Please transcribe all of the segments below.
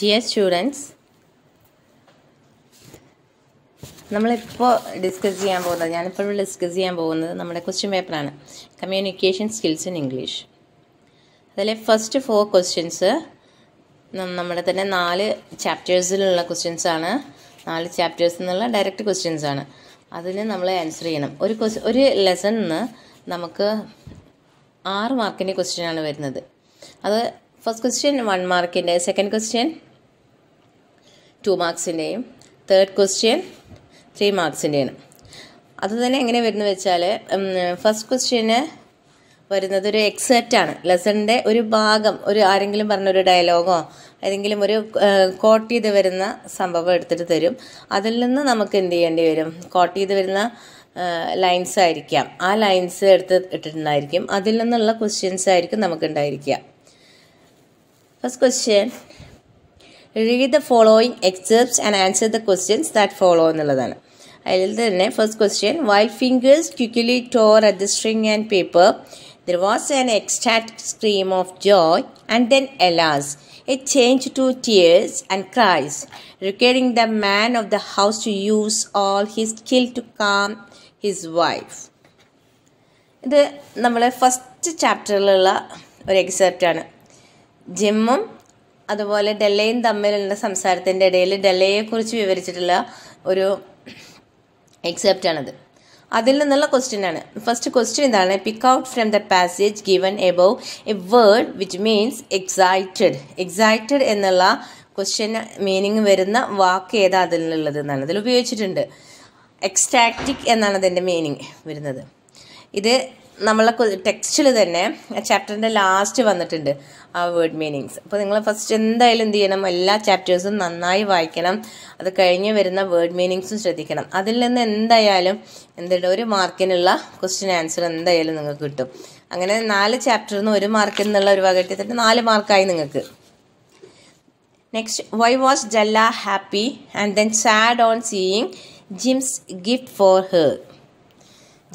Dear students നമ്മളിപ്പോൾ discuss ചെയ്യാൻ പോകുന്നത് ഞാനിപ്പോൾ ഡിസ്കസ് ചെയ്യാൻ പോകുന്നത് നമ്മുടെ ക്വസ്റ്റ്യൻ പേപ്പറാണ് കമ്മ്യൂണിക്കേഷൻ സ്കിൽസ് ഇൻ ഇംഗ്ലീഷ് അതിലെ ഫസ്റ്റ് ഫോർ ക്വസ്റ്റ്യൻസ് നമ്മുടെ തന്നെ നാല് ചാപ്റ്റേഴ്സിലുള്ള ക്വസ്റ്റ്യൻസാണ് നാല് ചാപ്റ്റേഴ്സിൽ നിന്നുള്ള ഡയറക്റ്റ് ക്വസ്റ്റ്യൻസാണ് അതിന് നമ്മൾ ആൻസർ ചെയ്യണം ഒരു ക്വസ്റ്റ് ഒരു ലെസണിന് നമുക്ക് ആറ് മാർക്കിൻ്റെ ക്വസ്റ്റ്യനാണ് വരുന്നത് അത് ഫസ്റ്റ് ക്വസ്റ്റ്യൻ വൺ മാർക്കിൻ്റെ സെക്കൻഡ് ക്വസ്റ്റ്യൻ ടു മാർക്സിൻ്റെയും തേർഡ് ക്വസ്റ്റ്യൻ ത്രീ മാർക്സിൻ്റെയാണ് അത് തന്നെ എങ്ങനെ വരുന്നത് വെച്ചാൽ ഫസ്റ്റ് ക്വസ്റ്റ്യന് വരുന്നത് ഒരു എക്സെപ്റ്റാണ് ലെസണിൻ്റെ ഒരു ഭാഗം ഒരു ആരെങ്കിലും പറഞ്ഞൊരു ഡയലോഗോ ഏതെങ്കിലും ഒരു കോട്ട് ചെയ്ത് വരുന്ന സംഭവം എടുത്തിട്ട് തരും അതിൽ നിന്ന് നമുക്ക് എന്ത് ചെയ്യേണ്ടി വരും കോട്ട് ചെയ്ത് വരുന്ന ലൈൻസ് ആയിരിക്കാം ആ ലൈൻസ് എടുത്ത് ഇട്ടിട്ടുണ്ടായിരിക്കും അതിൽ നിന്നുള്ള ക്വസ്റ്റ്യൻസ് ആയിരിക്കും നമുക്ക് ഉണ്ടായിരിക്കുക first question read the following excerpts and answer the questions that follow എന്നുള്ളതാണ് അതിൽ തന്നെ first question why fingers quickly tore at the string and paper There was an ecstatic scream of joy and then, alas, it changed to tears and cries, requiring the man of the house to use all his skill to calm his wife. ഇത് നമ്മളെ first ചാപ്റ്ററിലുള്ള ഒരു എക്സെപ്റ്റാണ് ജിമ്മും അതുപോലെ ഡെല്ലയും തമ്മിലുള്ള സംസാരത്തിൻ്റെ ഇടയിൽ ഡെല്ലയെക്കുറിച്ച് വിവരിച്ചിട്ടുള്ള ഒരു എക്സെപ്റ്റാണത് അതിൽ നിന്നുള്ള question ആണ് ഫസ്റ്റ് ക്വസ്റ്റ്യൻ എന്താണ് pick out from the passage given above a word which means excited excited എന്നുള്ള ക്വസ്റ്റ്യൻ മീനിങ് വരുന്ന വാക്ക് ഏതാ അതിൽ നിന്നുള്ളത് എന്നാണ് അതിൽ ഉപയോഗിച്ചിട്ടുണ്ട് എക്സ്ട്രാക്റ്റിക് എന്നാണ് അതിൻ്റെ മീനിങ് വരുന്നത് ഇത് നമ്മളെ ടെക്സ്റ്റിൽ തന്നെ ചാപ്റ്ററിൻ്റെ ലാസ്റ്റ് വന്നിട്ടുണ്ട് ആ വേർഡ് മീനിങ്സ് അപ്പോൾ നിങ്ങൾ ഫസ്റ്റ് എന്തായാലും എന്ത് ചെയ്യണം എല്ലാ ചാപ്റ്റേഴ്സും നന്നായി വായിക്കണം അത് കഴിഞ്ഞ് വരുന്ന വേർഡ് മീനിങ്സും ശ്രദ്ധിക്കണം അതിൽ നിന്ന് എന്തായാലും എന്തിട്ട് ഒരു മാർക്കിനുള്ള ക്വസ്റ്റ്യൻ ആൻസർ എന്തായാലും നിങ്ങൾക്ക് കിട്ടും അങ്ങനെ നാല് ചാപ്റ്ററിൽ നിന്ന് ഒരു മാർക്കിൽ നിന്നുള്ള ഒരു വകട്ടിത്തിട്ട് നാല് മാർക്കായി നിങ്ങൾക്ക് next why was Della happy and then sad on seeing Jim's gift for her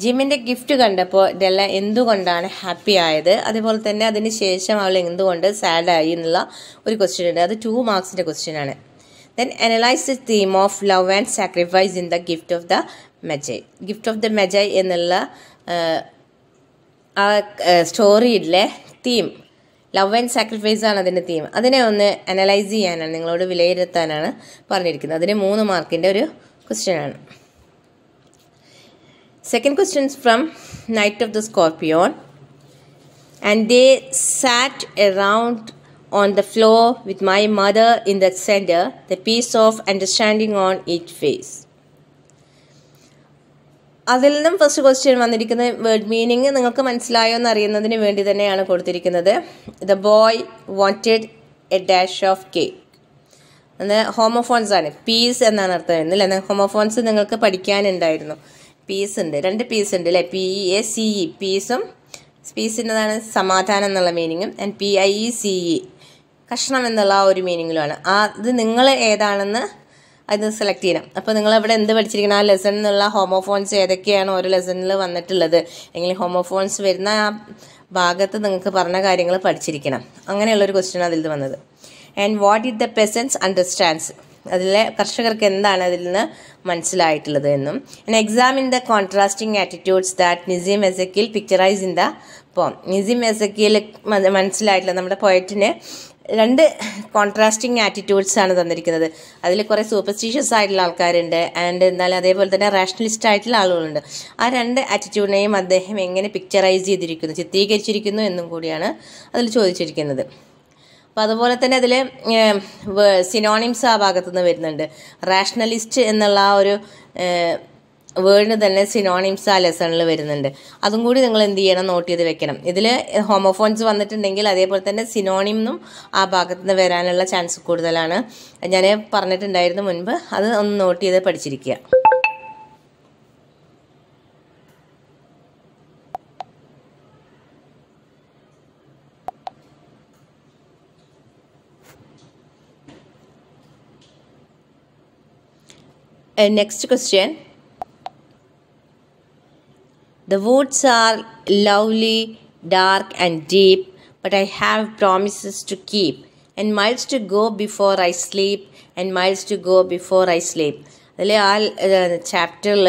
ജിമ്മിൻ്റെ ഗിഫ്റ്റ് കണ്ടപ്പോൾ ഡെല്ല എന്തുകൊണ്ടാണ് ഹാപ്പി ആയത് അതുപോലെ തന്നെ അതിന് ശേഷം അവൾ എന്തുകൊണ്ട് സാഡായി എന്നുള്ള ഒരു ക്വസ്റ്റ്യൻ ഉണ്ട് അത് ടു മാർക്സിൻ്റെ ക്വസ്റ്റ്യൻ ആണ് then analyse the theme of love and sacrifice in the gift of the Magi gift of the Magi എന്നുള്ള ആ സ്റ്റോറിയിലെ തീം ലവ് ആൻഡ് സാക്രിഫൈസ് ആണ് അതിൻ്റെ തീം അതിനെ ഒന്ന് അനലൈസ് ചെയ്യാനാണ് നിങ്ങളോട് വിലയിരുത്താനാണ് പറഞ്ഞിരിക്കുന്നത് അതിന് മൂന്ന് മാർക്കിൻ്റെ ഒരു ആണ് Second question is from Knight of the Scorpion. And they sat around on the floor with my mother in the center, the piece of understanding on each face. അതിൽ നിന്നും ഫസ്റ്റ് ക്വസ്റ്റ്യൻ വന്നിരിക്കുന്ന വേർഡ് മീനിങ് നിങ്ങൾക്ക് മനസ്സിലായോ എന്ന് അറിയുന്നതിന് വേണ്ടി തന്നെയാണ് കൊടുത്തിരിക്കുന്നത് the boy wanted a dash of cake എന്നാൽ ഹോമോഫോൺസ് ആണ് പീസ് എന്നാണ് അർത്ഥം വരുന്നത് അല്ലെ ഹോമോഫോൺസ് നിങ്ങൾക്ക് പഠിക്കാനുണ്ടായിരുന്നു പീസ് ഉണ്ട് രണ്ട് പീസ് ഉണ്ട് അല്ലേ P E A C E പീസും പീസിൻ്റെതാണ് സമാധാനം എന്നുള്ള മീനിങ്ങും and P I E C E കഷ്ണം എന്നുള്ള ആ ഒരു മീനിങ്ങിലുമാണ് ആ ഇത് നിങ്ങൾ ഏതാണെന്ന് അത് സെലക്ട് ചെയ്യണം അപ്പോൾ നിങ്ങളിവിടെ എന്ത് പഠിച്ചിരിക്കണം ആ ലെസൺ എന്നുള്ള ഹോമോഫോൺസ് ഏതൊക്കെയാണ് ഓരോ ലെസണിൽ വന്നിട്ടുള്ളത് എങ്കിലും ഹോമോഫോൺസ് വരുന്ന ആ ഭാഗത്ത് നിങ്ങൾക്ക് പറഞ്ഞ കാര്യങ്ങൾ പഠിച്ചിരിക്കണം അങ്ങനെയുള്ളൊരു ക്വസ്റ്റ്യൻ അതിൽ വന്നത് and what it the peasants understands അതിലെ കർഷകർക്ക് എന്താണ് അതിൽ നിന്ന് മനസ്സിലായിട്ടുള്ളത് എന്നും and exam in the contrasting attitudes that Nissim Ezekiel picturise in the poem Nissim എസക്കിൽ മനസ്സിലായിട്ടുള്ള നമ്മുടെ പോയറ്റിന് രണ്ട് കോൺട്രാസ്റ്റിംഗ് ആറ്റിറ്റ്യൂഡ്സ് ആണ് തന്നിരിക്കുന്നത് അതിൽ കുറേ സൂപ്പർസ്റ്റീഷ്യസ് ആയിട്ടുള്ള ആൾക്കാരുണ്ട് ആൻഡ് എന്നാൽ അതേപോലെ തന്നെ റാഷണലിസ്റ്റ് ആയിട്ടുള്ള ആളുകളുണ്ട് ആ രണ്ട് ആറ്റിറ്റ്യൂഡിനെയും അദ്ദേഹം എങ്ങനെ പിക്ചറൈസ് ചെയ്തിരിക്കുന്നു ചിത്രീകരിച്ചിരിക്കുന്നു എന്നും കൂടിയാണ് അതിൽ ചോദിച്ചിരിക്കുന്നത് അപ്പം അതുപോലെ തന്നെ അതിൽ സിനോണിംസ് ആ നിന്ന് വരുന്നുണ്ട് റാഷണലിസ്റ്റ് എന്നുള്ള ആ ഒരു വേർഡിന് തന്നെ സിനോണിംസ് ആ ലെസണിൽ വരുന്നുണ്ട് അതും കൂടി നിങ്ങൾ എന്ത് ചെയ്യണം നോട്ട് ചെയ്ത് വെക്കണം ഇതിൽ ഹോമോഫോൺസ് വന്നിട്ടുണ്ടെങ്കിൽ അതേപോലെ തന്നെ സിനോണിംന്നും ആ ഭാഗത്തു നിന്ന് വരാനുള്ള ചാൻസ് കൂടുതലാണ് ഞാൻ പറഞ്ഞിട്ടുണ്ടായിരുന്നു മുൻപ് അത് ഒന്ന് നോട്ട് ചെയ്ത് പഠിച്ചിരിക്കുക next question the The are lovely dark and deep but I have promises to to and miles to go before I sleep and miles to go before I sleep അതിൽ ആ ചാപ്റ്ററിൽ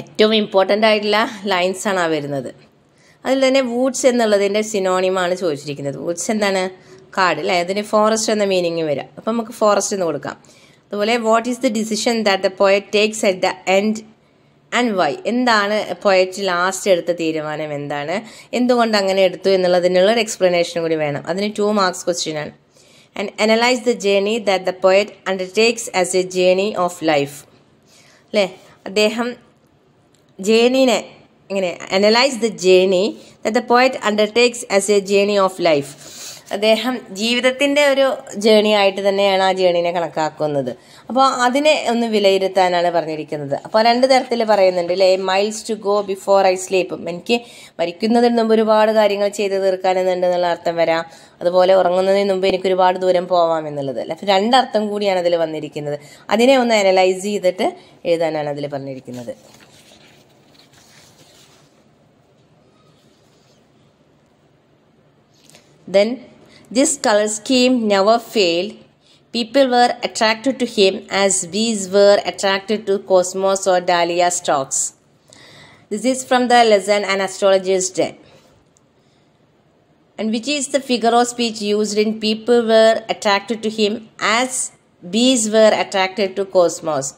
ഏറ്റവും ഇമ്പോർട്ടൻ്റ് ആയിട്ടുള്ള ലൈൻസാണ് ആ വരുന്നത് അതിൽ തന്നെ വൂഡ്സ് എന്നുള്ളതിൻ്റെ സിനോണിമാണ് ചോദിച്ചിരിക്കുന്നത് വൂഡ്സ് എന്താണ് കാട് അല്ലേ അതിന് ഫോറസ്റ്റ് എന്ന മീനിങ് വരാം അപ്പം നമുക്ക് ഫോറസ്റ്റ് എന്ന് കൊടുക്കാം അതുപോലെ what is the decision that the poet takes at the end and why എന്താണ് പോയറ്റ് ലാസ്റ്റ് എടുത്ത തീരുമാനം എന്താണ് എന്തുകൊണ്ട് അങ്ങനെ എടുത്തു എന്നുള്ളതിനുള്ള ഒരു എക്സ്പ്ലനേഷൻ കൂടി വേണം അതിന് ടു മാർക്സ് ക്വസ്റ്റ്യൻ ആണ് and analyse the journey that the poet undertakes as a journey of life അല്ലേ അദ്ദേഹം ജേണിനെ ഇങ്ങനെ analyse the journey that the poet undertakes as a journey of life അദ്ദേഹം ജീവിതത്തിൻ്റെ ഒരു ജേണി ആയിട്ട് തന്നെയാണ് ആ ജേണിനെ കണക്കാക്കുന്നത് അപ്പോൾ അതിനെ ഒന്ന് വിലയിരുത്താനാണ് പറഞ്ഞിരിക്കുന്നത് അപ്പോൾ രണ്ട് തരത്തിൽ പറയുന്നുണ്ട് അല്ലേ miles to go before I sleep എനിക്ക് മരിക്കുന്നതിന് മുമ്പ് ഒരുപാട് കാര്യങ്ങൾ ചെയ്ത് തീർക്കാനെന്നുണ്ട് എന്നുള്ള അർത്ഥം വരാം അതുപോലെ ഉറങ്ങുന്നതിന് മുമ്പ് എനിക്ക് ഒരുപാട് ദൂരം പോവാം എന്നുള്ളത് അപ്പം രണ്ടർത്ഥം കൂടിയാണ് അതിൽ വന്നിരിക്കുന്നത് അതിനെ ഒന്ന് അനലൈസ് ചെയ്തിട്ട് എഴുതാനാണ് അതിൽ പറഞ്ഞിരിക്കുന്നത് then This color scheme never failed. People were attracted to him as bees were attracted to cosmos or dahlia stalks. This is from the lesson An Astrologer's Day. And which is the figure of speech used in people were attracted to him as bees were attracted to cosmos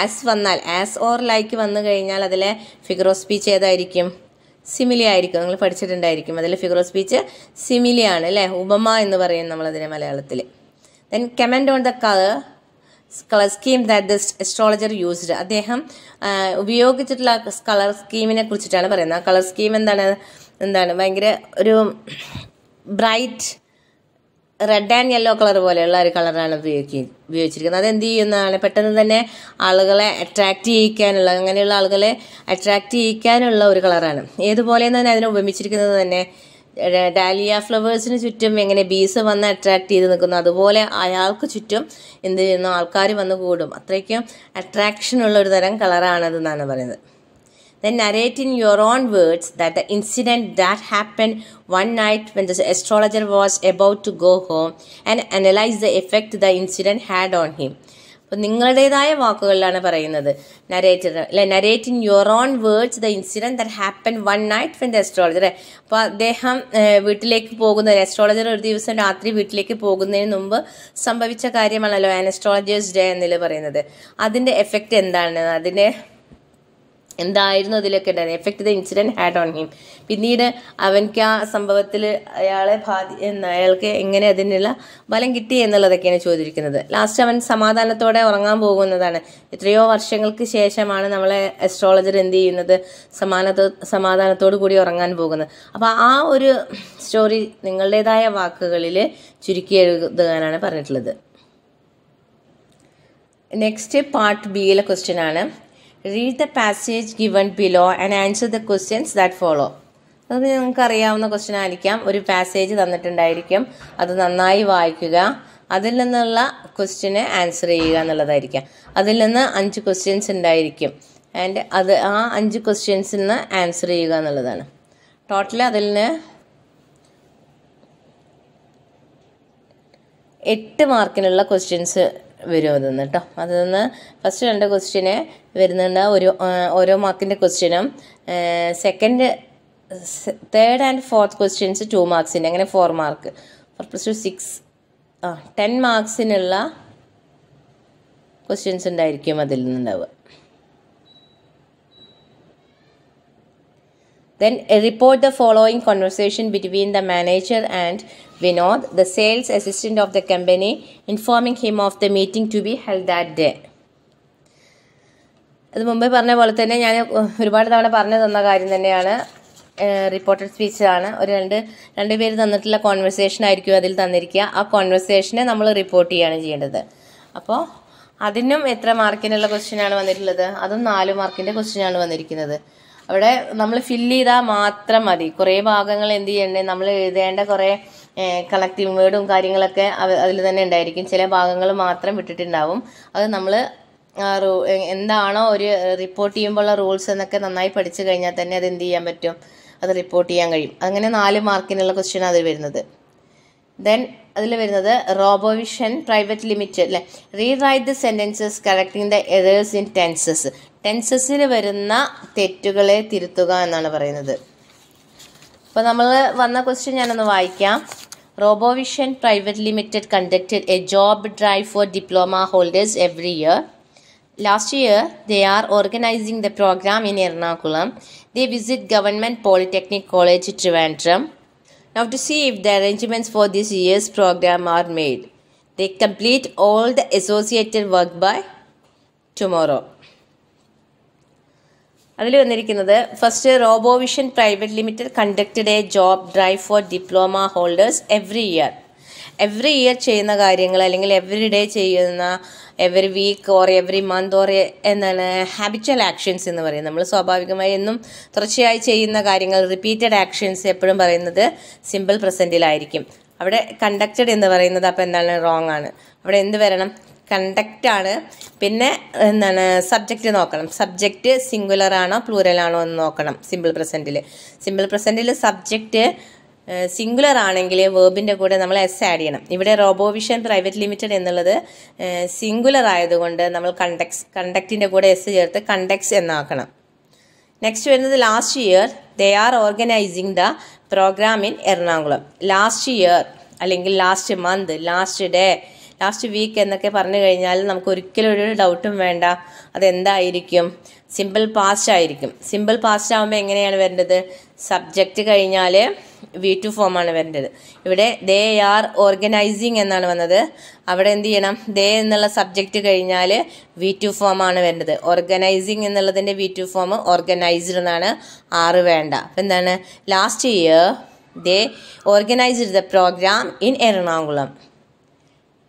as വന്നാൽ as or like വന്നു കഴിഞ്ഞാൽ figure of speech, speech ഏതായിരിക്കും simile ആയിരിക്കും നിങ്ങൾ പഠിച്ചിട്ടുണ്ടായിരിക്കും അതിൽ figure of speech സിമിലിയാണ് അല്ലേ ഉപമ എന്ന് പറയും നമ്മളതിനെ മലയാളത്തിൽ then comment on the colour colour scheme that the astrologer used അദ്ദേഹം ഉപയോഗിച്ചിട്ടുള്ള കളർ സ്കീമിനെ കുറിച്ചിട്ടാണ് പറയുന്നത് ആ കളർ സ്കീം എന്താണ് എന്താണ് ഭയങ്കര ഒരു bright red and yellow colour പോലെയുള്ള ഒരു കളറാണ് ഉപയോഗിക്കുക ഉപയോഗിച്ചിരിക്കുന്നത് അത് എന്ത് ചെയ്യുന്നതാണ് പെട്ടെന്ന് തന്നെ ആളുകളെ അട്രാക്റ്റ് ചെയ്യിക്കാനുള്ള അങ്ങനെയുള്ള ആളുകളെ അട്രാക്റ്റ് ചെയ്യിക്കാനുള്ള ഒരു കളറാണ് ഏതുപോലെയെന്ന് തന്നെ അതിനെ ഉപമിച്ചിരിക്കുന്നത് തന്നെ ഡാലിയ ഫ്ലവേഴ്സിന് ചുറ്റും എങ്ങനെ ബീസ് വന്ന് അട്രാക്ട് ചെയ്ത് നിൽക്കുന്നു അതുപോലെ അയാൾക്ക് ചുറ്റും എന്ത് ചെയ്യുന്നു ആൾക്കാർ വന്ന് കൂടും അത്രയ്ക്കും അട്രാക്ഷൻ ഉള്ള ഒരു തരം കളറാണത് എന്നാണ് പറയുന്നത് then narrate in your own words that the incident that happen one night when the astrologer was about to go home and analyse the effect the incident had on him അപ്പോൾ നിങ്ങളുടേതായ വാക്കുകളിലാണ് പറയുന്നത് നരേറ്റർ അല്ലെ narrate in your own words the incident that happen one night from the astrologer അപ്പോൾ അദ്ദേഹം വീട്ടിലേക്ക് പോകുന്ന എസ്ട്രോളജർ ഒരു ദിവസം രാത്രി വീട്ടിലേക്ക് പോകുന്നതിന് മുമ്പ് സംഭവിച്ച കാര്യമാണല്ലോ ആൻ എസ്ട്രോളജേഴ്സ് ഡേ എന്നിൽ പറയുന്നത് അതിൻ്റെ എഫക്റ്റ് എന്താണ് അതിൻ്റെ എന്തായിരുന്നു അതിലൊക്കെ ഉണ്ടായിരുന്നത് effect the incident had on him പിന്നീട് അവൻക്ക് ആ സംഭവത്തിൽ അയാളെ ബാധി അയാൾക്ക് എങ്ങനെ അതിനുള്ള ബലം കിട്ടി എന്നുള്ളതൊക്കെയാണ് ചോദിച്ചിരിക്കുന്നത് ലാസ്റ്റ് അവൻ സമാധാനത്തോടെ ഉറങ്ങാൻ പോകുന്നതാണ് എത്രയോ വർഷങ്ങൾക്ക് ശേഷമാണ് നമ്മളെ അസ്ട്രോളജർ എന്ത് ചെയ്യുന്നത് സമാനത്തോ സമാധാനത്തോടു കൂടി ഉറങ്ങാൻ പോകുന്നത് അപ്പോൾ ആ ഒരു സ്റ്റോറി നിങ്ങളുടേതായ വാക്കുകളിൽ ചുരുക്കി എഴുതുവാനാണ് പറഞ്ഞിട്ടുള്ളത് നെക്സ്റ്റ് പാർട്ട് ബിയിലെ ക്വസ്റ്റ്യൻ ആണ് read the passage given below and answer the questions that follow അത് നിങ്ങൾക്ക് അറിയാവുന്ന ക്വസ്റ്റ്യൻ ആയിരിക്കാം ഒരു പാസേജ് തന്നിട്ടുണ്ടായിരിക്കും അത് നന്നായി വായിക്കുക അതിൽ നിന്നുള്ള ക്വസ്റ്റ്യന് ആൻസർ ചെയ്യുക എന്നുള്ളതായിരിക്കാം അതിൽ നിന്ന് അഞ്ച് ക്വസ്റ്റ്യൻസ് ഉണ്ടായിരിക്കും ആൻഡ് അത് ആ അഞ്ച് ക്വസ്റ്റ്യൻസിൽ നിന്ന് ആൻസർ ചെയ്യുക എന്നുള്ളതാണ് ടോട്ടൽ അതിൽ നിന്ന് എട്ട് മാർക്കിനുള്ള ക്വസ്റ്റ്യൻസ് വരും അതൊന്ന് കേട്ടോ അതൊന്ന് ഫസ്റ്റ് രണ്ട് ക്വസ്റ്റ്യന് വരുന്നുണ്ട് ഒരു ഓരോ മാർക്കിൻ്റെ ക്വസ്റ്റ്യനും second third and fourth questions two മാർക്സിൻ്റെ അങ്ങനെ four mark four plus two six ആ ടെൻ മാർക്സിനുള്ള ക്വസ്റ്റ്യൻസ് ഉണ്ടായിരിക്കും അതിൽ നിന്നുണ്ടാവുക then report the following conversation between the manager and Vinod the sales assistant of the company informing him of the meeting to be held that day അത് മുമ്പേ പറഞ്ഞ പോലെ തന്നെ ഞാൻ ഒരുപാട് തവണ പറഞ്ഞു തന്ന കാര്യം തന്നെയാണ് റിപ്പോർട്ടഡ് സ്പീച്ചാണ് ഒരു രണ്ട് രണ്ട് പേര് തന്നിട്ടുള്ള കോൺവെർസേഷൻ ആയിരിക്കും അതിൽ തന്നിരിക്കുക ആ കോൺവെർസേഷനെ നമ്മൾ റിപ്പോർട്ട് ചെയ്യുകയാണ് ചെയ്യേണ്ടത് അപ്പോൾ അതിനും എത്ര മാർക്കിനുള്ള ക്വസ്റ്റ്യനാണ് വന്നിട്ടുള്ളത് അതും നാല് മാർക്കിൻ്റെ ക്വസ്റ്റ്യനാണ് വന്നിരിക്കുന്നത് അവിടെ നമ്മൾ ഫില്ല് ചെയ്താൽ മാത്രം മതി കുറേ ഭാഗങ്ങൾ എന്ത് ചെയ്യണ്ടേ നമ്മൾ എഴുതേണ്ട കുറേ കളക്റ്റീവ് വേർഡും കാര്യങ്ങളൊക്കെ അതിൽ തന്നെ ഉണ്ടായിരിക്കും ചില ഭാഗങ്ങൾ മാത്രം വിട്ടിട്ടുണ്ടാവും അത് നമ്മൾ എന്താണോ ഒരു റിപ്പോർട്ട് ചെയ്യുമ്പോഴുള്ള റൂൾസ് എന്നൊക്കെ നന്നായി പഠിച്ചു കഴിഞ്ഞാൽ തന്നെ അത് എന്ത് ചെയ്യാൻ പറ്റും അത് റിപ്പോർട്ട് ചെയ്യാൻ കഴിയും അങ്ങനെ നാല് മാർക്കിനുള്ള ക്വസ്റ്റ്യൻ അതിൽ വരുന്നത് ദെൻ അതിൽ വരുന്നത് റോബോവിഷൻ പ്രൈവറ്റ് ലിമിറ്റഡ് അല്ലെ rewrite the sentences correcting the errors in tenses ടെൻസസിൽ വരുന്ന തെറ്റുകളെ തിരുത്തുക എന്നാണ് പറയുന്നത് അപ്പോൾ നമ്മൾ വന്ന ക്വസ്റ്റ്യൻ ഞാനൊന്ന് വായിക്കാം Robovision Private Limited conducted a job drive for diploma holders every year last year they are organising the programme in Ernakulam they visit government polytechnic college Trivandrum now to see if the arrangements for this year's programme are made they complete all the associated work by tomorrow അതിൽ വന്നിരിക്കുന്നത് first Robovision Private Limited conducted a job drive for diploma holders every year every year ചെയ്യുന്ന കാര്യങ്ങൾ അല്ലെങ്കിൽ every day ചെയ്യുന്ന every week or every month or എന്താണ് habitual actions എന്ന് പറയും നമ്മൾ സ്വാഭാവികമായി എന്നും തുടർച്ചയായി ചെയ്യുന്ന കാര്യങ്ങൾ റിപ്പീറ്റഡ് ആക്ഷൻസ് എപ്പോഴും പറയുന്നത് സിമ്പിൾ പ്രസൻറ്റിലായിരിക്കും അവിടെ കണ്ടക്റ്റഡ് എന്ന് പറയുന്നത് അപ്പോൾ എന്താണ് റോങ് ആണ് അവിടെ എന്ത് വരണം കണ്ടക്റ്റാണ് പിന്നെ എന്താണ് സബ്ജക്റ്റ് നോക്കണം സബ്ജക്റ്റ് സിംഗുലർ ആണോ പ്ലൂറൽ ആണോ എന്ന് നോക്കണം സിമ്പിൾ പ്രസൻറ്റിൽ സിമ്പിൾ പ്രസൻറ്റിൽ സബ്ജക്റ്റ് സിംഗുലർ ആണെങ്കിൽ വേബിൻ്റെ കൂടെ നമ്മൾ എസ് ആഡ് ചെയ്യണം ഇവിടെ റോബോവിഷൻ പ്രൈവറ്റ് ലിമിറ്റഡ് എന്നുള്ളത് സിംഗുലർ ആയതുകൊണ്ട് നമ്മൾ കണ്ടക്സ് കണ്ടക്റ്റിൻ്റെ കൂടെ എസ് ചേർത്ത് കണ്ടക്സ് എന്നാക്കണം നെക്സ്റ്റ് വരുന്നത് last year they are organising the programme in Ernakulam last year അല്ലെങ്കിൽ last month last day last week എന്നൊക്കെ പറഞ്ഞു കഴിഞ്ഞാൽ നമുക്ക് ഒരിക്കലും ഒരു ഡൗട്ടും വേണ്ട അതെന്തായിരിക്കും സിമ്പിൾ പാസ്റ്റ് ആയിരിക്കും സിമ്പിൾ പാസ്റ്റ് ആകുമ്പോൾ എങ്ങനെയാണ് വരേണ്ടത് സബ്ജക്റ്റ് കഴിഞ്ഞാൽ വി ടു ഫോമാണ് വരേണ്ടത് ഇവിടെ ദേ ആർ ഓർഗനൈസിങ് എന്നാണ് വന്നത് അവിടെ എന്ത് ചെയ്യണം ദേ എന്നുള്ള സബ്ജക്റ്റ് കഴിഞ്ഞാൽ വി ടു ഫോമാണ് വരേണ്ടത് ഓർഗനൈസിങ് എന്നുള്ളതിൻ്റെ വി ടു ഫോം ഓർഗനൈസ്ഡ് എന്നാണ് ആറ് വേണ്ട അപ്പം എന്താണ് last year they organised the programme in Ernakulam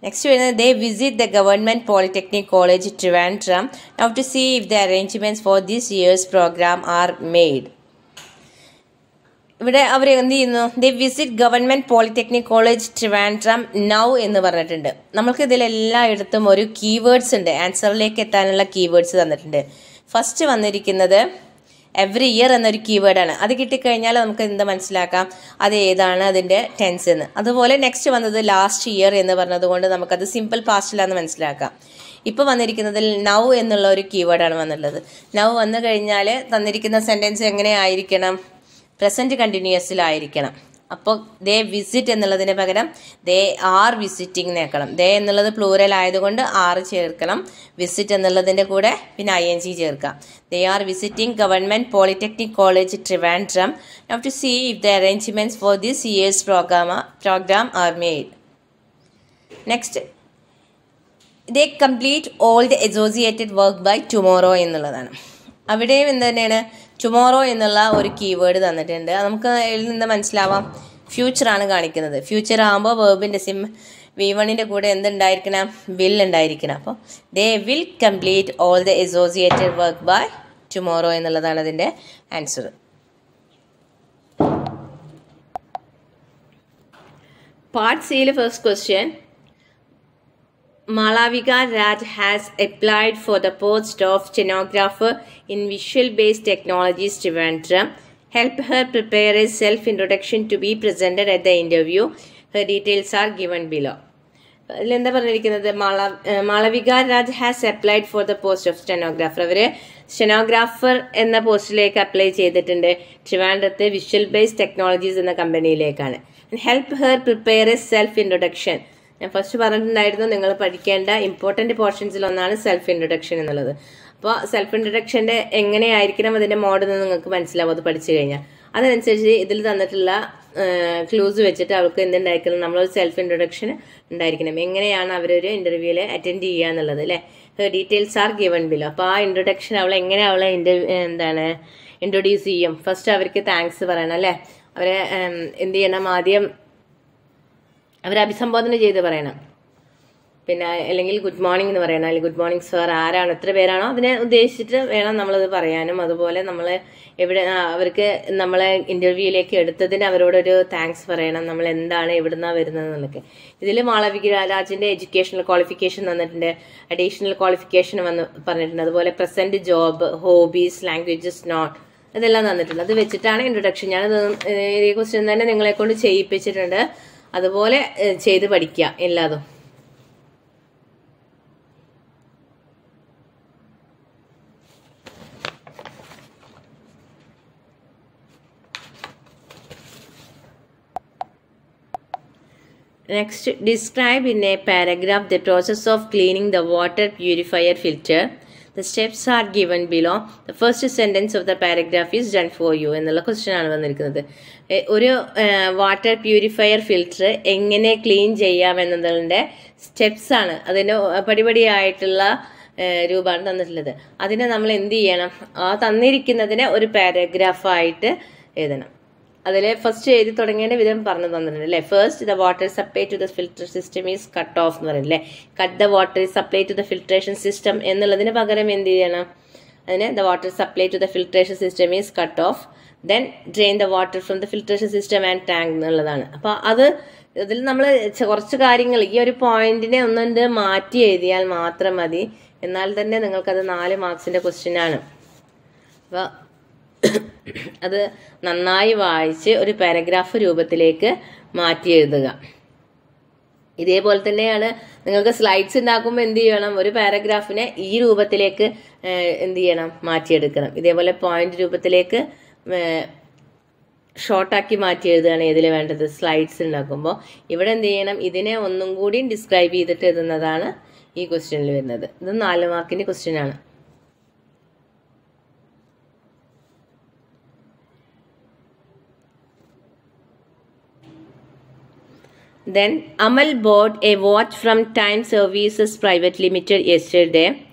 next വരുന്നത് they visit the government polytechnic college Trivandrum now to see if the arrangements for this year's programme are made ഇവിടെ അവർ എന്ത് ചെയ്യുന്നു they visit government polytechnic college Trivandrum now എന്ന് പറഞ്ഞിട്ടുണ്ട് നമ്മൾക്ക് ഇതിലെല്ലായിടത്തും ഒരു keywords ഉണ്ട് ആൻസറിലേക്ക് എത്താനുള്ള കീവേഡ്സ് തന്നിട്ടുണ്ട് ഫസ്റ്റ് വന്നിരിക്കുന്നത് എവറി ഇയർ എന്നൊരു കീവേഡാണ് അത് കിട്ടിക്കഴിഞ്ഞാൽ നമുക്ക് എന്ത് മനസ്സിലാക്കാം അത് ഏതാണ് അതിൻ്റെ ടെൻസ് എന്ന് അതുപോലെ നെക്സ്റ്റ് വന്നത് ലാസ്റ്റ് ഇയർ എന്ന് പറഞ്ഞതുകൊണ്ട് നമുക്കത് സിമ്പിൾ പാസ്റ്റിലാന്ന് മനസ്സിലാക്കാം ഇപ്പോൾ വന്നിരിക്കുന്നതിൽ നൗ എന്നുള്ള ഒരു കീവേഡാണ് വന്നുള്ളത് നൗ വന്നു കഴിഞ്ഞാൽ തന്നിരിക്കുന്ന സെൻറ്റൻസ് എങ്ങനെ ആയിരിക്കണം പ്രസൻറ്റ് കണ്ടിന്യൂസിലായിരിക്കണം അപ്പോൾ ദേ വിസിറ്റ് എന്നുള്ളതിന് പകരം ദേ ആർ വിസിറ്റിംഗ് നേക്കണം ദേ എന്നുള്ളത് പ്ലൂരൽ ആയതുകൊണ്ട് ആർ ചേർക്കണം വിസിറ്റ് എന്നുള്ളതിൻ്റെ കൂടെ പിന്നെ ഐ എൻ ജി ചേർക്കാം they are visiting government polytechnic college Trivandrum now to see if the arrangements for this year's programme programme are made next they complete old associated work by tomorrow എന്നുള്ളതാണ് അവിടെയും എന്ത് തന്നെയാണ് tomorrow എന്നുള്ള ഒരു keyword തന്നിട്ടുണ്ട് നമുക്ക് ഇതിൽ നിന്ന് മനസ്സിലാവാം ഫ്യൂച്ചറാണ് കാണിക്കുന്നത് ഫ്യൂച്ചർ ആകുമ്പോൾ വേബിൻ്റെ സിം വി വണ്ണിൻ്റെ കൂടെ എന്തുണ്ടായിരിക്കണം വിൽ ഉണ്ടായിരിക്കണം അപ്പോൾ they will complete all the associated work by tomorrow എന്നുള്ളതാണ് അതിൻ്റെ ആൻസർ പാർട്ട് സിയിലെ first question Malavika Raj has applied for the post of stenographer in Visual Based Technologies Trivandrum help her prepare a self introduction to be presented at the interview her details are given below അതിലെന്താ പറഞ്ഞിരിക്കുന്നത് Malavika Raj has applied for the post of stenographer അവർ stenographer എന്ന പോസ്റ്റിലേക്ക് apply ചെയ്തിട്ടുണ്ട് ട്രിവാൻഡ്രത്തെ visual Based Technologies എന്ന കമ്പനിയിലേക്കാണ് help her prepare a self introduction ഞാൻ ഫസ്റ്റ് പറഞ്ഞിട്ടുണ്ടായിരുന്നു നിങ്ങൾ പഠിക്കേണ്ട ഇമ്പോർട്ടൻറ്റ് ഒന്നാണ് സെൽഫ് ഇൻട്രൊഡക്ഷൻ എന്നുള്ളത് അപ്പോൾ സെൽഫ് ഇൻട്രൊഡക്ഷൻ്റെ എങ്ങനെയായിരിക്കണം അതിൻ്റെ മോഡൽ എന്ന് നിങ്ങൾക്ക് മനസ്സിലാവും അത് പഠിച്ചു കഴിഞ്ഞാൽ അതിനനുസരിച്ച് ഇതിൽ തന്നിട്ടുള്ള ക്ലൂസ് വെച്ചിട്ട് അവർക്ക് എന്തുണ്ടായിരിക്കണം നമ്മളൊരു സെൽഫ് ഇൻട്രൊഡക്ഷൻ ഉണ്ടായിരിക്കണം എങ്ങനെയാണ് അവരൊരു ഇൻ്റർവ്യൂവിൽ അറ്റൻഡ് ചെയ്യുക എന്നുള്ളത് അല്ലേ ഡീറ്റെയിൽസ് ആർ ഗിവൺ ബിലോ അപ്പോൾ ആ ഇൻട്രൊഡക്ഷൻ അവൾ എങ്ങനെ അവളെ എന്താണ് ഇൻട്രൊഡ്യൂസ് ചെയ്യും ഫസ്റ്റ് അവർക്ക് താങ്ക്സ് പറയണം അല്ലേ അവരെ എന്ത് ചെയ്യണം ആദ്യം അവർ അഭിസംബോധന ചെയ്ത് പറയണം പിന്നെ അല്ലെങ്കിൽ ഗുഡ് മോർണിംഗ് എന്ന് പറയണം അല്ലെങ്കിൽ ഗുഡ് മോർണിംഗ് സർ ആരാണ് എത്ര പേരാണോ അതിനെ ഉദ്ദേശിച്ചിട്ട് വേണം നമ്മളത് പറയാനും അതുപോലെ നമ്മൾ എവിടെ അവർക്ക് നമ്മളെ ഇൻ്റർവ്യൂയിലേക്ക് എടുത്തതിന് അവരോടൊരു താങ്ക്സ് പറയണം നമ്മൾ എന്താണ് എവിടുന്നാണ് വരുന്നത് എന്നൊക്കെ ഇതിൽ മാളവിക രാജിൻ്റെ എഡ്യൂക്കേഷണൽ ക്വാളിഫിക്കേഷൻ തന്നിട്ടുണ്ട് അഡീഷണൽ ക്വാളിഫിക്കേഷൻ വന്ന് പറഞ്ഞിട്ടുണ്ട് അതുപോലെ present job hobbies languages note ഇതെല്ലാം തന്നിട്ടുണ്ട് അത് വെച്ചിട്ടാണ് ഇൻട്രൊഡക്ഷൻ ഞാനത് ക്വസ്റ്റ്യൻ തന്നെ നിങ്ങളെ കൊണ്ട് ചെയ്യിപ്പിച്ചിട്ടുണ്ട് അതുപോലെ ചെയ്ത് പഠിക്കുക എല്ലാതും Next, describe in a paragraph the process of cleaning the water purifier filter. The steps are given below the first sentence of the paragraph is done for you എന്നുള്ള ക്വസ്റ്റ്യൻ ആണ് വന്നിരിക്കുന്നത് ഒരു വാട്ടർ പ്യൂരിഫയർ ഫിൽറ്റർ എങ്ങനെ clean ചെയ്യാം എന്നതിൻ്റെ steps ആണ് അതിൻ്റെ പടിപടിയായിട്ടുള്ള രൂപമാണ് തന്നിട്ടുള്ളത് അതിനെ നമ്മൾ എന്ത് ചെയ്യണം ആ തന്നിരിക്കുന്നതിനെ ഒരു പാരഗ്രാഫായിട്ട് എഴുതണം അതിൽ ഫസ്റ്റ് എഴുതി തുടങ്ങേണ്ട വിധം പറഞ്ഞു തന്നിട്ടുണ്ട് അല്ലേ first the water supply to the filter system is cut off എന്ന് പറയുന്നത് അല്ലേ cut the water supply to the filtration system എന്നുള്ളതിന് പകരം എന്ത് ചെയ്യണം അതിന് the water supply to the filtration system is cut off then drain the water from the filtration system and tank എന്നുള്ളതാണ് അപ്പോൾ അത് ഇതിൽ നമ്മൾ കുറച്ച് കാര്യങ്ങൾ ഈ ഒരു പോയിന്റിനെ ഒന്നുണ്ട് മാറ്റി എഴുതിയാൽ മാത്രം മതി എന്നാൽ തന്നെ നിങ്ങൾക്കത് നാല് മാർക്സിന്റെ ക്വസ്റ്റ്യൻ ആണ് അപ്പോൾ അത് നന്നായി വായിച്ച് ഒരു പാരഗ്രാഫ് രൂപത്തിലേക്ക് മാറ്റി എഴുതുക ഇതേപോലെ തന്നെയാണ് നിങ്ങൾക്ക് സ്ലൈഡ്സ് ഉണ്ടാക്കുമ്പോൾ എന്ത് ചെയ്യണം ഒരു പാരഗ്രാഫിനെ ഈ രൂപത്തിലേക്ക് എന്ത് ചെയ്യണം മാറ്റിയെടുക്കണം ഇതേപോലെ പോയിന്റ് രൂപത്തിലേക്ക് ഷോർട്ടാക്കി മാറ്റി എഴുതുകയാണ് ഇതിൽ വേണ്ടത് സ്ലൈഡ്സ് ഉണ്ടാക്കുമ്പോൾ ഇവിടെ എന്ത് ചെയ്യണം ഇതിനെ ഒന്നും കൂടി ഡിസ്ക്രൈബ് ചെയ്തിട്ട് എഴുതുന്നതാണ് ഈ ക്വസ്റ്റ്യനിൽ വരുന്നത് ഇത് നാല് മാർക്കിൻ്റെ ക്വസ്റ്റ്യനാണ് Then Amal bought a watch from Time Services Private Limited yesterday.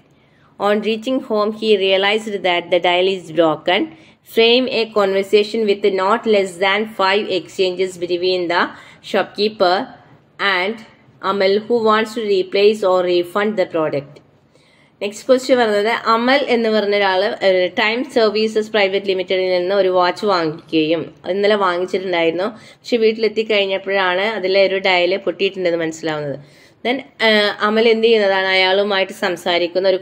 On reaching home, he realized that the dial is broken. Frame a conversation with not less than five exchanges between the shopkeeper and Amal who wants to replace or refund the product. Next question പറഞ്ഞത് അമൽ എന്ന് പറഞ്ഞ ഒരാൾ time services private ലിമിറ്റഡിൽ നിന്ന് ഒരു watch വാങ്ങിക്കുകയും ഇന്നലെ വാങ്ങിച്ചിട്ടുണ്ടായിരുന്നു പക്ഷെ വീട്ടിലെത്തി കഴിഞ്ഞപ്പോഴാണ് അതിലെ ഒരു ഡയല് പൊട്ടിയിട്ടുണ്ടെന്ന് മനസ്സിലാവുന്നത് ദെൻ അമൽ എന്ത് ചെയ്യുന്നതാണ് അയാളുമായിട്ട് സംസാരിക്കുന്ന ഒരു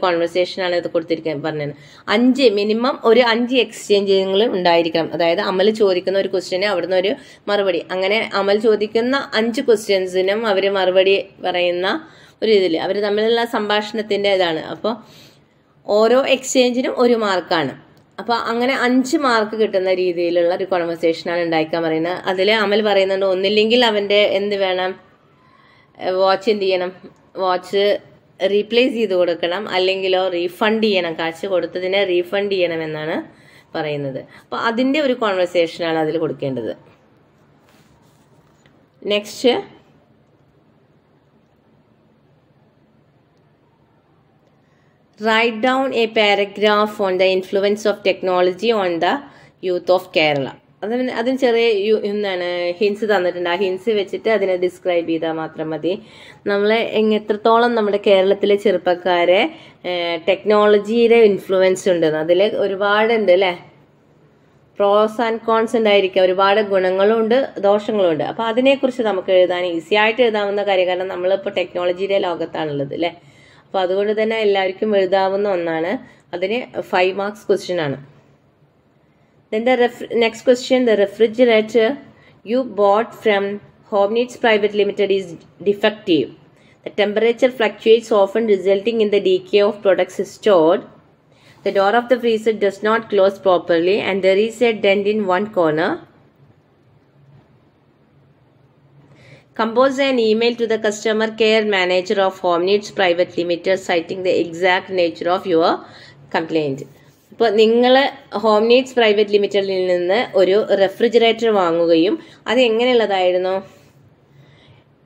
ആണ് ഇത് കൊടുത്തിരിക്കുന്നത് പറഞ്ഞത് അഞ്ച് മിനിമം ഒരു അഞ്ച് എക്സ്ചേഞ്ചുകൾ ഉണ്ടായിരിക്കണം അതായത് അമൽ ചോദിക്കുന്ന ഒരു ക്വസ്റ്റ്യന് അവിടുന്ന് ഒരു മറുപടി അങ്ങനെ അമൽ ചോദിക്കുന്ന അഞ്ച് ക്വസ്റ്റ്യൻസിനും അവർ മറുപടി പറയുന്ന ഒരു ഇതിൽ അവർ തമ്മിലുള്ള സംഭാഷണത്തിൻ്റെ ഇതാണ് അപ്പോൾ ഓരോ എക്സ്ചേഞ്ചിനും ഒരു മാർക്കാണ് അപ്പോൾ അങ്ങനെ അഞ്ച് മാർക്ക് കിട്ടുന്ന രീതിയിലുള്ള ഒരു കോൺവെർസേഷനാണ് ഉണ്ടാക്കാൻ പറയുന്നത് അതിൽ അമൽ പറയുന്നുണ്ട് ഒന്നില്ലെങ്കിൽ അവൻ്റെ എന്ത് വേണം വാച്ച് എന്ത് ചെയ്യണം വാച്ച് റീപ്ലേസ് ചെയ്ത് കൊടുക്കണം അല്ലെങ്കിലോ റീഫണ്ട് ചെയ്യണം കാശ് കൊടുത്തതിനെ റീഫണ്ട് ചെയ്യണം എന്നാണ് പറയുന്നത് അപ്പോൾ അതിൻ്റെ ഒരു കോൺവെർസേഷനാണ് അതിൽ കൊടുക്കേണ്ടത് next write down a paragraph on the influence of technology on the youth of Kerala അതിന് അതിന് ചെറിയ യു എന്താണ് ഹിൻസ് തന്നിട്ടുണ്ട് ആ ഹിൻസ് വെച്ചിട്ട് അതിനെ ഡിസ്ക്രൈബ് ചെയ്താൽ മാത്രം മതി നമ്മൾ എത്രത്തോളം നമ്മുടെ കേരളത്തിലെ ചെറുപ്പക്കാരെ ടെക്നോളജിയുടെ ഇൻഫ്ലുവൻസ് ഉണ്ട് അതിൽ ഒരുപാടുണ്ട് അല്ലേ പ്രോസ് ആൻഡ് കോൺസ് ഉണ്ടായിരിക്കാം ഒരുപാട് ഗുണങ്ങളുമുണ്ട് ദോഷങ്ങളുമുണ്ട് അപ്പോൾ അതിനെക്കുറിച്ച് നമുക്ക് എഴുതാൻ ഈസി ആയിട്ട് എഴുതാവുന്ന കാര്യം കാരണം നമ്മളിപ്പോൾ ടെക്നോളജിയുടെ ലോകത്താണുള്ളത് അല്ലേ അപ്പോൾ അതുകൊണ്ട് തന്നെ എല്ലാവർക്കും എഴുതാവുന്ന ഒന്നാണ് അതിന് ഫൈവ് മാർക്സ് ക്വസ്റ്റ്യൻ ആണ് next question the refrigerator you bought from Homeneeds Private Limited is defective the temperature fluctuates often resulting in decay of products stored the door of the freezer does not close properly and there is a dent in one corner Compose an email to the customer care manager of Home Needs Private Limited citing the exact nature of your complaint. ഇപ്പോൾ നിങ്ങൾ home needs private ലിമിറ്റഡിൽ നിന്ന് ഒരു refrigerator വാങ്ങുകയും അത് എങ്ങനെയുള്ളതായിരുന്നു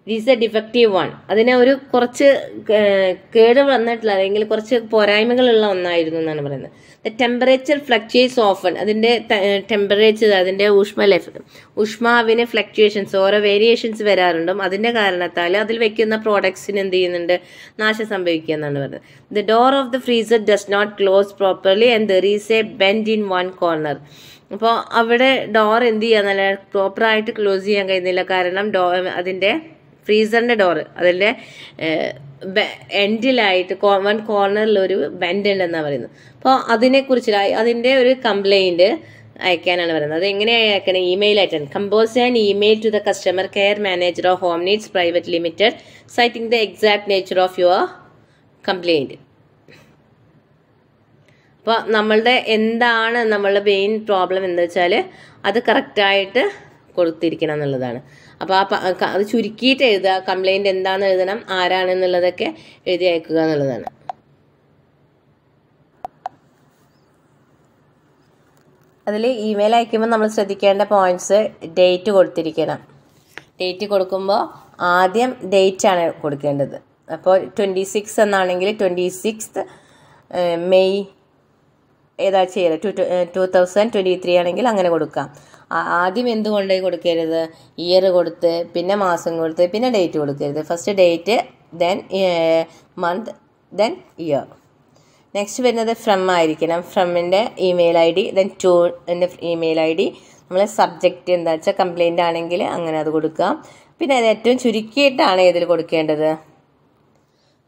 it is a defective one അതിനെ ഒരു കുറച്ച് കേട് വന്നിട്ടില്ല അല്ലെങ്കിൽ കുറച്ച് പോരായ്മകളുള്ള ഒന്നായിരുന്നു എന്നാണ് പറയുന്നത് ദ ടെമ്പറേച്ചർ ഫ്ലക്ച്വേറ്റ്സ് ഓഫൺ അതിൻ്റെ ടെമ്പറേച്ചർ അതിൻ്റെ ഊഷ്മ ലൈഫ് ഊഷ്മാവിന് ഫ്ലക്ച്വേഷൻസ് ഓരോ വേരിയേഷൻസ് വരാറുണ്ടും അതിൻ്റെ കാരണത്താൽ അതിൽ വെക്കുന്ന പ്രോഡക്ട്സിന് എന്ത് ചെയ്യുന്നുണ്ട് നാശം സംഭവിക്കുക എന്നാണ് പറയുന്നത് the door of the freezer does not close properly and there is a bend in one corner അപ്പോൾ അവിടെ ഡോർ എന്ത് ചെയ്യാൻ നല്ല പ്രോപ്പറായിട്ട് ക്ലോസ് ചെയ്യാൻ കഴിയുന്നില്ല കാരണം ഡോ അതിൻ്റെ ഫ്രീസറിൻ്റെ ഡോറ് അതിൻ്റെ എൻഡിലായിട്ട് വൺ കോർണറിൽ ഒരു ബെൻഡ് ഉണ്ടെന്നാണ് പറയുന്നത് അപ്പോൾ അതിനെക്കുറിച്ച് അതിൻ്റെ ഒരു കംപ്ലയിൻറ്റ് അയക്കാനാണ് പറയുന്നത് അത് എങ്ങനെയാണ് അയക്കണം ഇമെയിൽ അയക്കണം compose and email to the customer care manager of home needs private limited citing the exact nature of your complaint അപ്പോൾ നമ്മളുടെ എന്താണ് നമ്മളുടെ മെയിൻ പ്രോബ്ലം എന്ന് വെച്ചാൽ അത് കറക്റ്റായിട്ട് കൊടുത്തിരിക്കണം എന്നുള്ളതാണ് അപ്പോൾ ആ അത് ചുരുക്കിയിട്ട് എഴുതുക കംപ്ലൈൻറ്റ് എന്താണെന്ന് എഴുതണം ആരാണെന്നുള്ളതൊക്കെ എഴുതി അയക്കുക എന്നുള്ളതാണ് അതിൽ ഇമെയിൽ അയക്കുമ്പോൾ നമ്മൾ ശ്രദ്ധിക്കേണ്ട പോയിന്റ്സ് ഡേറ്റ് കൊടുത്തിരിക്കണം ഡേറ്റ് കൊടുക്കുമ്പോൾ ആദ്യം ഡേറ്റ് ആണ് കൊടുക്കേണ്ടത് അപ്പോൾ ട്വൻറ്റി സിക്സ് എന്നാണെങ്കിൽ ട്വൻറ്റി സിക്സ് മെയ് ഏതാ ചെയ്യല് two two thousand twenty three ആണെങ്കിൽ അങ്ങനെ കൊടുക്കാം ആദ്യം എന്തുകൊണ്ട് കൊടുക്കരുത് ഇയർ കൊടുത്ത് പിന്നെ മാസം കൊടുത്ത് പിന്നെ ഡേറ്റ് കൊടുക്കരുത് first date then month then year next വരുന്നത് ഫ്രം ആയിരിക്കണം ഫ്രമ്മിൻ്റെ email I D then to എൻ്റെ ഇമെയിൽ ഐ ഡി നമ്മൾ സബ്ജക്റ്റ് എന്താ വെച്ചാൽ കംപ്ലയിൻ്റ് ആണെങ്കിൽ അങ്ങനെ അത് കൊടുക്കാം പിന്നെ അത് ഏറ്റവും ചുരുക്കിയിട്ടാണ് ഇതിൽ കൊടുക്കേണ്ടത്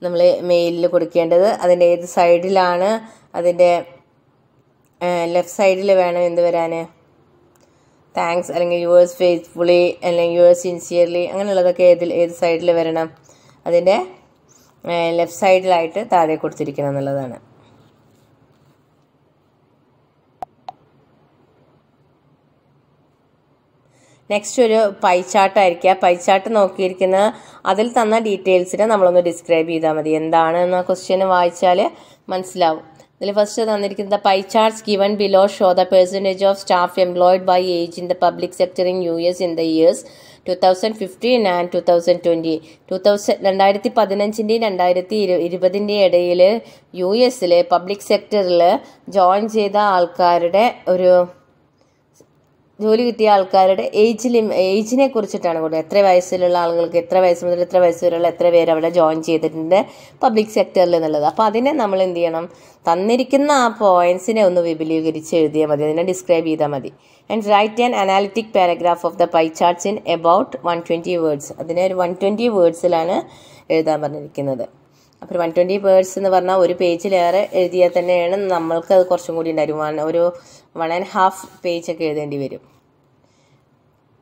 നമ്മൾ മെയിലിൽ കൊടുക്കേണ്ടത് അതിൻ്റെ ഏത് സൈഡിലാണ് അതിൻ്റെ ലെഫ്റ്റ് സൈഡിൽ വേണം എന്ത് വരാൻ താങ്ക്സ് അല്ലെങ്കിൽ യുവേഴ്സ് ഫെയ്ത്ത്ഫുള്ളി അല്ലെങ്കിൽ യുവേഴ്സ് സിൻസിയർലി അങ്ങനെയുള്ളതൊക്കെ ഏതിൽ ഏത് സൈഡിൽ വരണം അതിൻ്റെ ലെഫ്റ്റ് സൈഡിലായിട്ട് താഴെ കൊടുത്തിരിക്കണം എന്നുള്ളതാണ് നെക്സ്റ്റ് ഒരു പൈ ചാർട്ടായിരിക്കുക പൈ ചാർട്ട് നോക്കിയിരിക്കുന്ന അതിൽ തന്ന ഡീറ്റെയിൽസിനെ നമ്മളൊന്ന് ഡിസ്ക്രൈബ് ചെയ്താൽ മതി എന്താണ് എന്ന ക്വസ്റ്റ്യൻ വായിച്ചാൽ മനസ്സിലാവും ഇതിൽ ഫസ്റ്റ് തന്നിരിക്കുന്നത് pie charts given below show the percentage of staff employed by age in the public sector in U S in the years two thousand fifteen and two thousand twenty two thousand രണ്ടായിരത്തി പതിനഞ്ചിൻ്റെയും രണ്ടായിരത്തി ഇരു ഇരുപതിൻ്റെയും ഇടയിൽ U എസിലെ public സെക്ടറിൽ join ചെയ്ത ആൾക്കാരുടെ ഒരു ജോലി കിട്ടിയ ആൾക്കാരുടെ ഏജ് ലിമി ഏജിനെ കുറിച്ചിട്ടാണ് കൂടുതൽ എത്ര വയസ്സിലുള്ള ആളുകൾക്ക് എത്ര വയസ്സ് മുതൽ എത്ര വയസ്സ് വരെയുള്ള എത്ര പേര് അവിടെ ജോയിൻ ചെയ്തിട്ടുണ്ട് പബ്ലിക് സെക്ടറിൽ എന്നുള്ളത് അപ്പോൾ അതിനെ നമ്മൾ എന്ത് ചെയ്യണം തന്നിരിക്കുന്ന ആ പോയിന്റ്സിനെ ഒന്ന് വിപുലീകരിച്ച് എഴുതിയാൽ മതി അതിനെ ഡിസ്ക്രൈബ് ചെയ്താൽ മതി and write an analytic paragraph of the pie charts in about one twenty words അതിനെ ഒരു വൺ ട്വൻറ്റി വേർഡ്സിലാണ് എഴുതാൻ പറഞ്ഞിരിക്കുന്നത് അപ്പോൾ വൺ ട്വൻറ്റി വേർഡ്സ് എന്ന് പറഞ്ഞാൽ ഒരു പേജിലേറെ എഴുതിയാൽ തന്നെയാണ് നമ്മൾക്ക് അത് കുറച്ചും കൂടി ഉണ്ടായിരുന്നു ഒരു വൺ ആൻഡ് ഹാഫ് പേജൊക്കെ എഴുതേണ്ടി വരും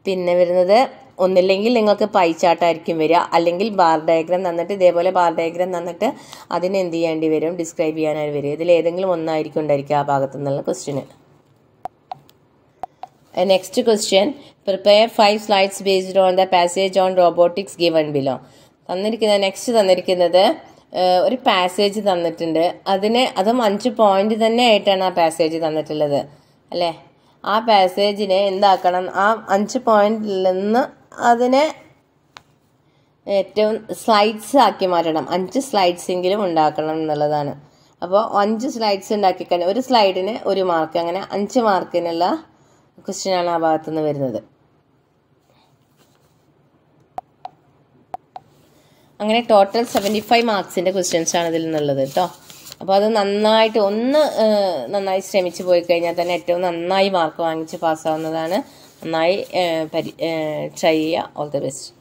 പിന്നെ വരുന്നത് ഒന്നില്ലെങ്കിൽ നിങ്ങൾക്ക് പൈച്ചാട്ടായിരിക്കും വരിക അല്ലെങ്കിൽ ബാർ ഡയഗ്രാം തന്നിട്ട് ഇതേപോലെ ബാർ ഡയഗ്രാം തന്നിട്ട് അതിനെന്ത് എന്ത് ചെയ്യേണ്ടി വരും ഡിസ്ക്രൈബ് ചെയ്യാനായി വരും ഇതിൽ ഏതെങ്കിലും ഒന്നായിരിക്കും ഉണ്ടായിരിക്കുക ആ ഭാഗത്തു നിന്നുള്ള question next question prepare five slides based on the passage on robotics given below തന്നിരിക്കുന്ന നെക്സ്റ്റ് തന്നിരിക്കുന്നത് ഒരു പാസേജ് തന്നിട്ടുണ്ട് അതിനെ അതും അഞ്ച് പോയിന്റ് തന്നെ ആയിട്ടാണ് ആ പാസേജ് തന്നിട്ടുള്ളത് അല്ലേ ആ പാസേജിനെ എന്താക്കണം ആ അഞ്ച് പോയിന്റിൽ നിന്ന് അതിനെ ഏറ്റവും സ്ലൈഡ്സ് ആക്കി മാറ്റണം അഞ്ച് സ്ലൈഡ്സ് എങ്കിലും ഉണ്ടാക്കണം എന്നുള്ളതാണ് അപ്പോൾ അഞ്ച് സ്ലൈഡ്സ് ഉണ്ടാക്കിക്കഴിഞ്ഞാൽ ഒരു സ്ലൈഡിന് ഒരു മാർക്ക് അങ്ങനെ അഞ്ച് മാർക്കിനുള്ള ക്വസ്റ്റ്യനാണ് ആ ഭാഗത്തുനിന്ന് വരുന്നത് അങ്ങനെ ടോട്ടൽ സെവൻറ്റി ഫൈവ് മാർക്സിൻ്റെ ക്വസ്റ്റ്യൻസ് ആണ് ഇതിൽ നിന്നുള്ളത് കേട്ടോ അപ്പോൾ അത് നന്നായിട്ട് ഒന്ന് നന്നായി ശ്രമിച്ചു പോയി കഴിഞ്ഞാൽ തന്നെ ഏറ്റവും നന്നായി മാർക്ക് വാങ്ങിച്ച് പാസ്സാവുന്നതാണ് നന്നായി ട്രൈ ചെയ്യുക ഓൾ ദ ബെസ്റ്റ്